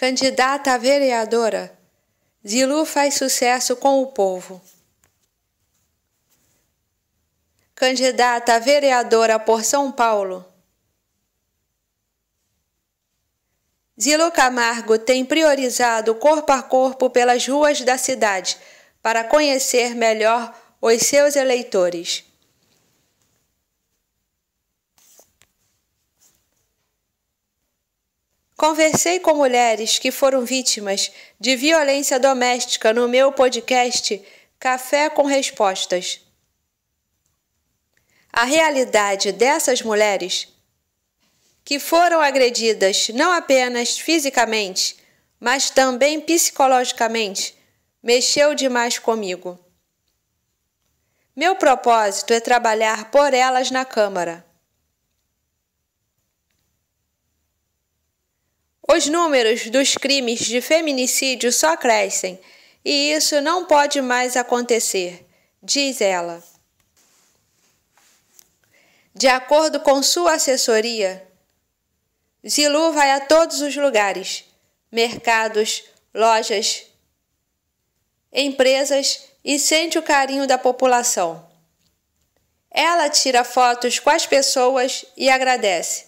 candidata a vereadora, Zilu faz sucesso com o povo. Candidata a vereadora por São Paulo, Zilu Camargo tem priorizado corpo a corpo pelas ruas da cidade para conhecer melhor os seus eleitores. Conversei com mulheres que foram vítimas de violência doméstica no meu podcast Café com Respostas. A realidade dessas mulheres que foram agredidas não apenas fisicamente, mas também psicologicamente, mexeu demais comigo. Meu propósito é trabalhar por elas na Câmara. Os números dos crimes de feminicídio só crescem e isso não pode mais acontecer, diz ela. De acordo com sua assessoria, Zilu vai a todos os lugares: mercados, lojas, empresas e sente o carinho da população. Ela tira fotos com as pessoas e agradece.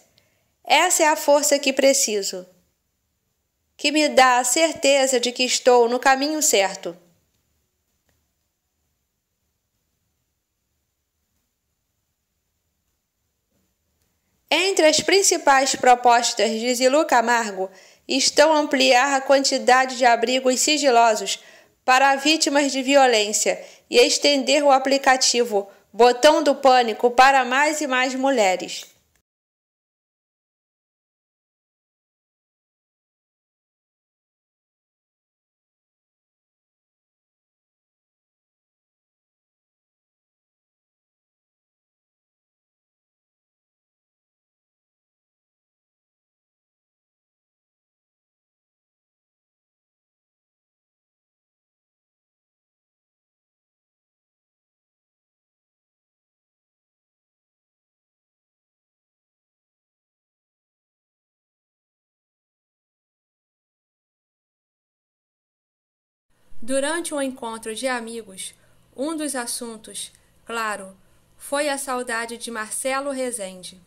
Essa é a força que preciso que me dá a certeza de que estou no caminho certo. Entre as principais propostas de Zilu Camargo estão ampliar a quantidade de abrigos sigilosos para vítimas de violência e estender o aplicativo Botão do Pânico para mais e mais mulheres. Durante um encontro de amigos, um dos assuntos, claro, foi a saudade de Marcelo Rezende.